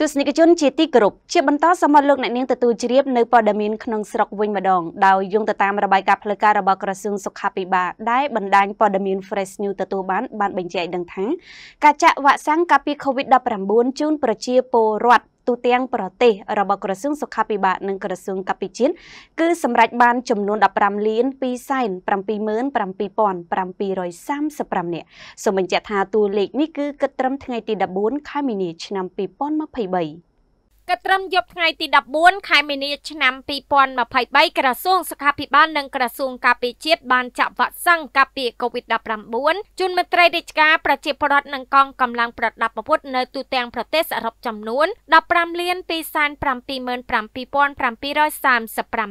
ទស្សនិកជនជាទីគោរពជាបន្តសូមមកលោកអ្នកនាងទទួលជ្រាបនៅព័ត៌មានក្នុងស្រុកវិញម្ដងដោយយោងទៅតាមរបាយការណ៍ផ្លូវការរបស់ក្រសួងសុខាភិបាលដែលបណ្ដាញព័ត៌មាន Fresh News ទទួលបានបានបញ្ជាក់ដឹងថាការចាក់វ៉ាក់សាំងការពារ COVID-19 ជូនប្រជាពលរដ្ឋទូទាំងប្រទេសរបស់ក្រសួងសុខាភិបាលនិងក្រសួងកពិជាតិគឺសម្រេចបានចំនួន15លាន277,735នាក់សូមបញ្ជាក់ថាតួលេខនេះគឺគិតត្រឹមថ្ងៃទី14ខែមីនាឆ្នាំ2023កត្រឹមយប់ថ្ងៃទី14ខែមីនាឆ្នាំ2023ក្រសួងសុខាភិបាលនិងក្រសួងការពារជាតិបានចាក់វ៉ាក់សាំងការពារ COVID-19 ជូនមន្ត្រីរាជការប្រជាពលរដ្ឋនិងកងកម្លាំងប្រដាប់អាវុធនៅទូទាំងប្រទេសសរុបចំនួន15លាន277,735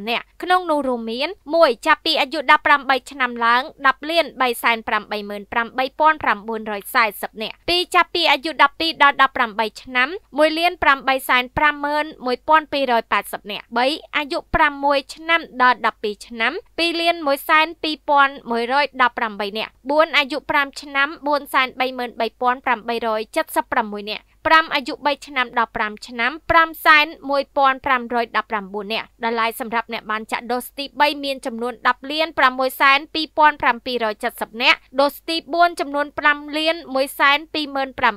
នាក់ក្នុងនោះរួមមាន1ចាប់ពីអាយុ18ឆ្នាំឡើង10លាន388,940នាក់2ចាប់ពីអាយុ12ដល់18ឆ្នាំ1លាន8 51,280នាក់3អាយុ6ឆ្នាំដល់12ឆ្នាំ2លាន1,2118នាក់4អាយុ5ឆ្នាំ4,33,876នាក់5អាយុ3ឆ្នាំ15ឆ្នាំ5,1519នាក់ដុល្លារសម្រាប់អ្នកបានចាក់ដូសទី3មានចំនួន10លាន6,2770នាក់ដូសទី4ចំនួន5លាន1,28,860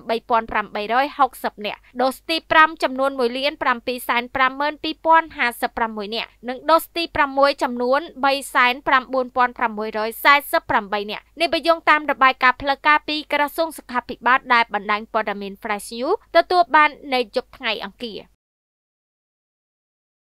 នាក់ដូសទី5ចំនួន1លាន7,52,056នាក់និងដូសទី6ចំនួន3,9648នាក់នេះបើយោងតាមរបាយការណ៍ផ្លូវការពីក្រសួងសុខាភិបាលដែលបណ្ដាញព័ត៌មាន Fresh News ទទួលបាននៅយប់ថ្ងៃអង្គារ